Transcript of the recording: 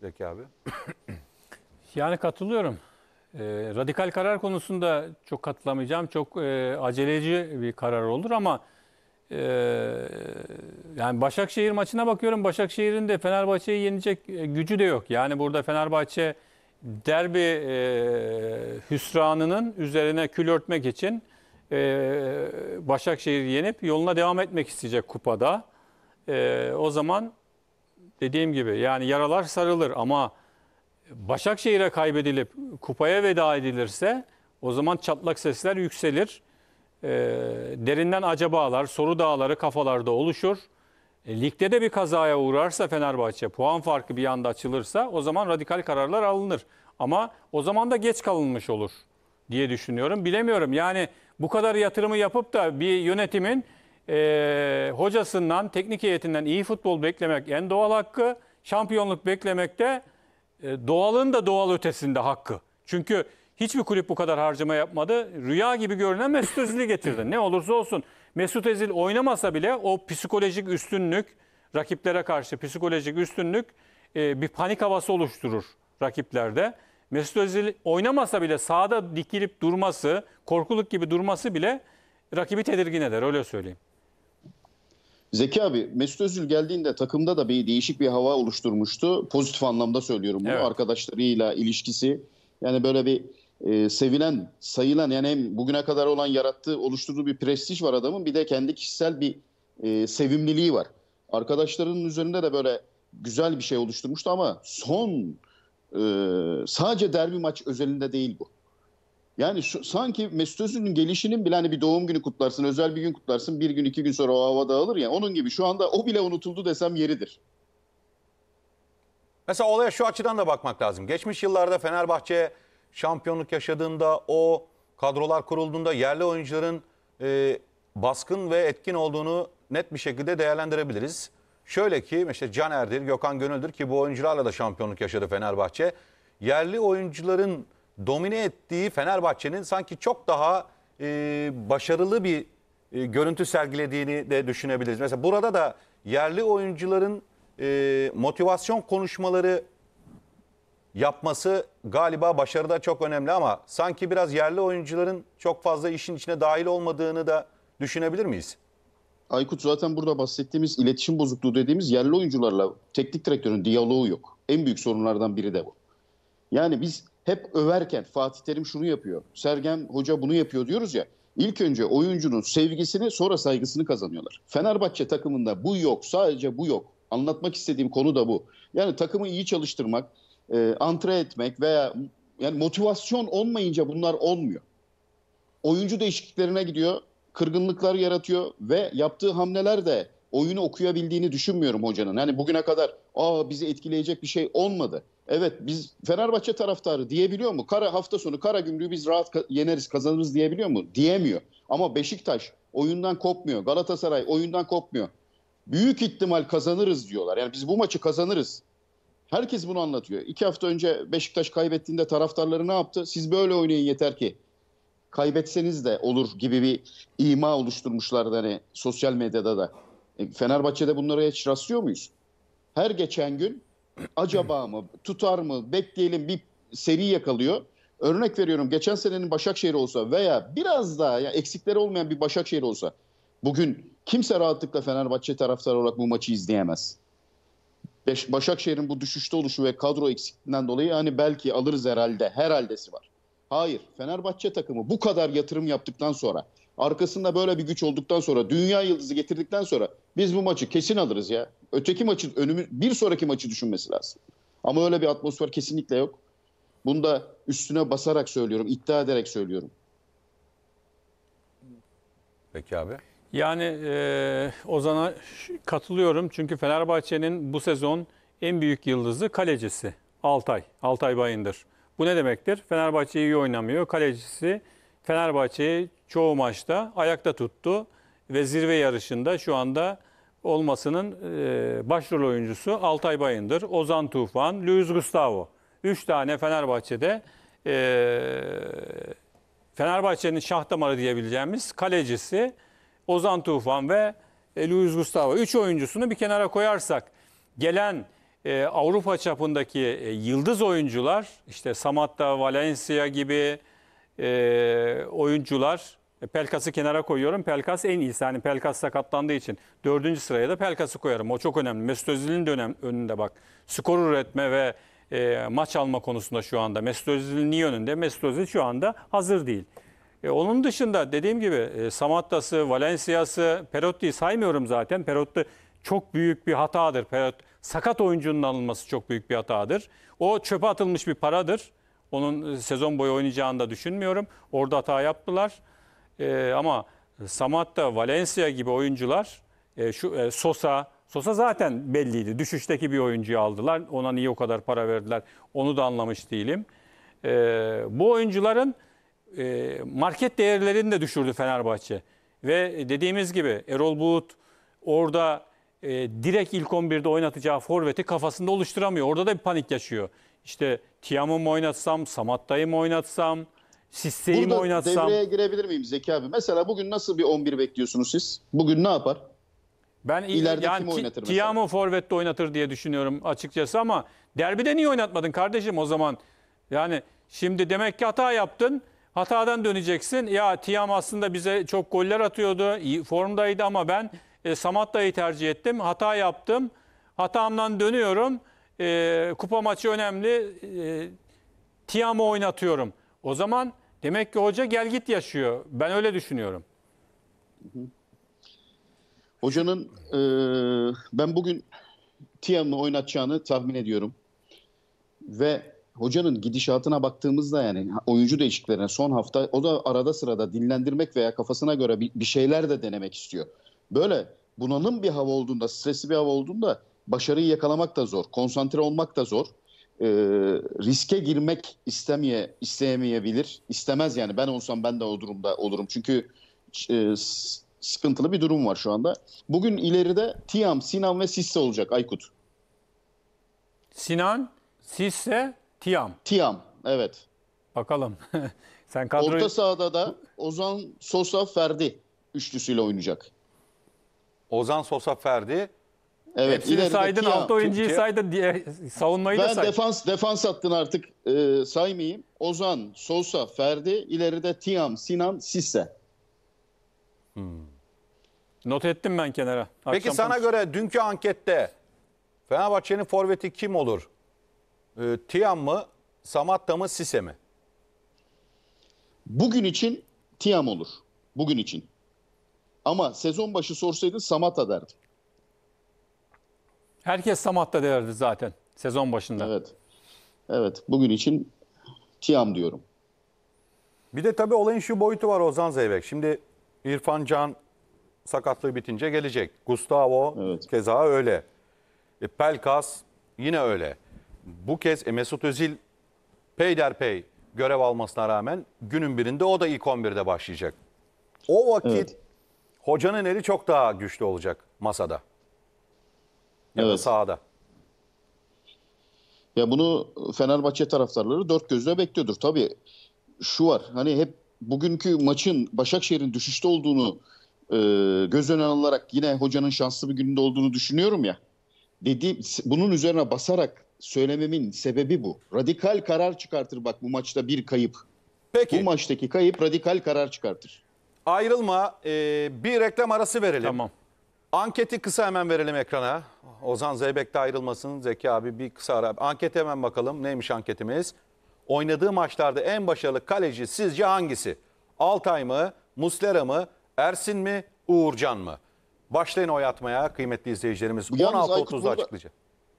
Zeki abi? yani katılıyorum. E, radikal karar konusunda çok katılamayacağım. Çok e, aceleci bir karar olur ama e, yani Başakşehir maçına bakıyorum. Başakşehir'in de Fenerbahçe'yi yenecek e, gücü de yok. Yani burada Fenerbahçe derbi e, hüsranının üzerine kül örtmek için e, Başakşehir'i yenip yoluna devam etmek isteyecek kupada. E, o zaman dediğim gibi yani yaralar sarılır ama Başakşehir'e kaybedilip kupaya veda edilirse o zaman çatlak sesler yükselir. E, derinden acabalar, soru dağları kafalarda oluşur. E, ligde de bir kazaya uğrarsa Fenerbahçe, puan farkı bir anda açılırsa o zaman radikal kararlar alınır. Ama o zaman da geç kalınmış olur diye düşünüyorum. Bilemiyorum yani bu kadar yatırımı yapıp da bir yönetimin e, hocasından, teknik heyetinden iyi futbol beklemek en doğal hakkı. Şampiyonluk beklemek de e, doğalın da doğal ötesinde hakkı. Çünkü hiçbir kulüp bu kadar harcama yapmadı. Rüya gibi görünen Mesut Özil'i getirdi. Ne olursa olsun Mesut Özil oynamasa bile o psikolojik üstünlük, rakiplere karşı psikolojik üstünlük e, bir panik havası oluşturur rakiplerde. Mesut Özil oynamasa bile sahada dikilip durması, korkuluk gibi durması bile rakibi tedirgin eder öyle söyleyeyim. Zeki abi Mesut Özil geldiğinde takımda da bir değişik bir hava oluşturmuştu. Pozitif anlamda söylüyorum bunu. Evet. Arkadaşlarıyla ilişkisi yani böyle bir e, sevilen, sayılan yani hem bugüne kadar olan yarattığı, oluşturduğu bir prestij var adamın. Bir de kendi kişisel bir e, sevimliliği var. Arkadaşlarının üzerinde de böyle güzel bir şey oluşturmuştu ama son e, sadece derbi maç özelinde değil bu. Yani şu, sanki Mesut Özil'in gelişinin bile hani bir doğum günü kutlarsın, özel bir gün kutlarsın, bir gün iki gün sonra o hava dağılır ya. Onun gibi şu anda o bile unutuldu desem yeridir. Mesela olaya şu açıdan da bakmak lazım. Geçmiş yıllarda Fenerbahçe şampiyonluk yaşadığında, o kadrolar kurulduğunda yerli oyuncuların e, baskın ve etkin olduğunu net bir şekilde değerlendirebiliriz. Şöyle ki işte Erdir, Gökhan Gönül'dür ki bu oyuncularla da şampiyonluk yaşadı Fenerbahçe. Yerli oyuncuların domine ettiği Fenerbahçe'nin sanki çok daha e, başarılı bir e, görüntü sergilediğini de düşünebiliriz. Mesela burada da yerli oyuncuların e, motivasyon konuşmaları yapması galiba başarıda çok önemli ama sanki biraz yerli oyuncuların çok fazla işin içine dahil olmadığını da düşünebilir miyiz? Aykut zaten burada bahsettiğimiz iletişim bozukluğu dediğimiz yerli oyuncularla teknik direktörün diyaloğu yok. En büyük sorunlardan biri de bu. Yani biz hep överken Fatih Terim şunu yapıyor, Sergen Hoca bunu yapıyor diyoruz ya. İlk önce oyuncunun sevgisini sonra saygısını kazanıyorlar. Fenerbahçe takımında bu yok, sadece bu yok. Anlatmak istediğim konu da bu. Yani takımı iyi çalıştırmak, e, antre etmek veya yani motivasyon olmayınca bunlar olmuyor. Oyuncu değişikliklerine gidiyor, kırgınlıklar yaratıyor ve yaptığı hamleler de oyunu okuyabildiğini düşünmüyorum hocanın. Hani bugüne kadar aa bizi etkileyecek bir şey olmadı. Evet biz Fenerbahçe taraftarı diyebiliyor mu? Kara hafta sonu kara gümrüğü biz rahat yeneriz kazanırız diyebiliyor mu? Diyemiyor. Ama Beşiktaş oyundan kopmuyor. Galatasaray oyundan kopmuyor. Büyük ihtimal kazanırız diyorlar. Yani biz bu maçı kazanırız. Herkes bunu anlatıyor. İki hafta önce Beşiktaş kaybettiğinde taraftarları ne yaptı? Siz böyle oynayın yeter ki. Kaybetseniz de olur gibi bir ima oluşturmuşlardı hani sosyal medyada da. E, Fenerbahçe'de bunlara hiç rastlıyor muyuz? Her geçen gün acaba mı, tutar mı, bekleyelim bir seri yakalıyor. Örnek veriyorum geçen senenin Başakşehir olsa veya biraz daha yani eksikleri olmayan bir Başakşehir olsa bugün kimse rahatlıkla Fenerbahçe taraftarı olarak bu maçı izleyemez. Başakşehir'in bu düşüşte oluşu ve kadro eksikliğinden dolayı hani belki alırız herhalde, herhaldesi var. Hayır, Fenerbahçe takımı bu kadar yatırım yaptıktan sonra arkasında böyle bir güç olduktan sonra dünya yıldızı getirdikten sonra biz bu maçı kesin alırız ya. Öteki maçı önümü bir sonraki maçı düşünmesi lazım. Ama öyle bir atmosfer kesinlikle yok. Bunu da üstüne basarak söylüyorum, iddia ederek söylüyorum. Peki abi. Yani e, Ozan'a katılıyorum. Çünkü Fenerbahçe'nin bu sezon en büyük yıldızı kalecisi Altay. Altay Bayındır. Bu ne demektir? Fenerbahçe iyi oynamıyor. Kalecisi Fenerbahçe'yi çoğu maçta ayakta tuttu ve zirve yarışında şu anda olmasının e, başrol oyuncusu Altay Bayındır, Ozan Tufan, Luis Gustavo. Üç tane Fenerbahçe'de e, Fenerbahçe'nin şah damarı diyebileceğimiz kalecisi Ozan Tufan ve e, Luis Gustavo. Üç oyuncusunu bir kenara koyarsak gelen e, Avrupa çapındaki e, yıldız oyuncular işte Samatta, Valencia gibi ee, e, oyuncular Pelkas'ı kenara koyuyorum. Pelkas en iyisi. Hani Pelkas sakatlandığı için. Dördüncü sıraya da Pelkas'ı koyarım. O çok önemli. Mesut Özil'in dönem, önünde bak. Skor üretme ve e, maç alma konusunda şu anda. Mesut Özil'in iyi önünde? Mesut Özil şu anda hazır değil. E, onun dışında dediğim gibi e, Samatta'sı, Valencia'sı, Perotti'yi saymıyorum zaten. Perotti çok büyük bir hatadır. Perot, sakat oyuncunun alınması çok büyük bir hatadır. O çöpe atılmış bir paradır. Onun e, sezon boyu oynayacağını da düşünmüyorum. Orada hata yaptılar. E, ama Samatta, Valencia gibi oyuncular e, şu e, Sosa, Sosa zaten belliydi. Düşüşteki bir oyuncuyu aldılar. Ona niye o kadar para verdiler onu da anlamış değilim. E, bu oyuncuların e, market değerlerini de düşürdü Fenerbahçe. Ve dediğimiz gibi Erol Bulut orada e, direkt ilk 11'de oynatacağı forveti kafasında oluşturamıyor. Orada da bir panik yaşıyor. İşte Tiam'ı mı oynatsam, Samatta'yı mı oynatsam, Sisse'yi mi oynatsam? Burada devreye girebilir miyim Zeki abi? Mesela bugün nasıl bir 11 bekliyorsunuz siz? Bugün ne yapar? Ben il- yani kim oynatır Tiam'ı forvette oynatır diye düşünüyorum açıkçası ama derbide niye oynatmadın kardeşim o zaman? Yani şimdi demek ki hata yaptın. Hatadan döneceksin. Ya Tiam aslında bize çok goller atıyordu. iyi Formdaydı ama ben e, Samatta'yı tercih ettim. Hata yaptım. Hatamdan dönüyorum e, kupa maçı önemli. E, ee, Tiam'ı oynatıyorum. O zaman demek ki hoca gel git yaşıyor. Ben öyle düşünüyorum. Hocanın e, ben bugün Tiam'ı oynatacağını tahmin ediyorum. Ve hocanın gidişatına baktığımızda yani oyuncu değişikliklerine son hafta o da arada sırada dinlendirmek veya kafasına göre bir, bir şeyler de denemek istiyor. Böyle bunanın bir hava olduğunda, stresli bir hava olduğunda başarıyı yakalamak da zor, konsantre olmak da zor. E, riske girmek istemeye istemeyebilir, istemez yani ben olsam ben de o durumda olurum. Çünkü e, sıkıntılı bir durum var şu anda. Bugün ileride Tiam, Sinan ve Sisse olacak Aykut. Sinan, Sisse, Tiam. Tiam, evet. Bakalım. Sen kadroyu... Orta sahada da Ozan, Sosa, Ferdi üçlüsüyle oynayacak. Ozan, Sosa, Ferdi. Evet, Hepsini saydın, altı oyuncuyu Türkiye, saydın diye savunmayı ben da saydın. defans defans hattını artık e, saymayayım. Ozan, Sosa, Ferdi, ileride Tiam, Sinan, Sisse. Hmm. Not ettim ben kenara. Akşam Peki sana konuş- göre dünkü ankette Fenerbahçe'nin forveti kim olur? E, Tiam mı, Samatta mı, Sisse mi? Bugün için Tiam olur. Bugün için. Ama sezon başı sorsaydın Samatta derdim. Herkes Samat'ta derdi zaten sezon başında. Evet. Evet. Bugün için Tiam diyorum. Bir de tabii olayın şu boyutu var Ozan Zeybek. Şimdi İrfan Can sakatlığı bitince gelecek. Gustavo evet. keza öyle. E, Pelkas yine öyle. Bu kez e, Mesut Özil peyderpey görev almasına rağmen günün birinde o da ilk 11'de başlayacak. O vakit evet. hocanın eli çok daha güçlü olacak masada. Ya evet. sahada. Ya bunu Fenerbahçe taraftarları dört gözle bekliyordur. Tabii şu var hani hep bugünkü maçın Başakşehir'in düşüşte olduğunu e, göz önüne alarak yine hocanın şanslı bir gününde olduğunu düşünüyorum ya. Dediğim, bunun üzerine basarak söylememin sebebi bu. Radikal karar çıkartır bak bu maçta bir kayıp. Peki. Bu maçtaki kayıp radikal karar çıkartır. Ayrılma ee, bir reklam arası verelim. Tamam. Anketi kısa hemen verelim ekrana. Ozan Zeybek'te ayrılmasın Zeki abi bir kısa ara. Ankete hemen bakalım neymiş anketimiz. Oynadığı maçlarda en başarılı kaleci sizce hangisi? Altay mı, Muslera mı, Ersin mi, Uğurcan mı? Başlayın oy atmaya kıymetli izleyicilerimiz. Yalnız Aykut 16.30'da açıklayacak.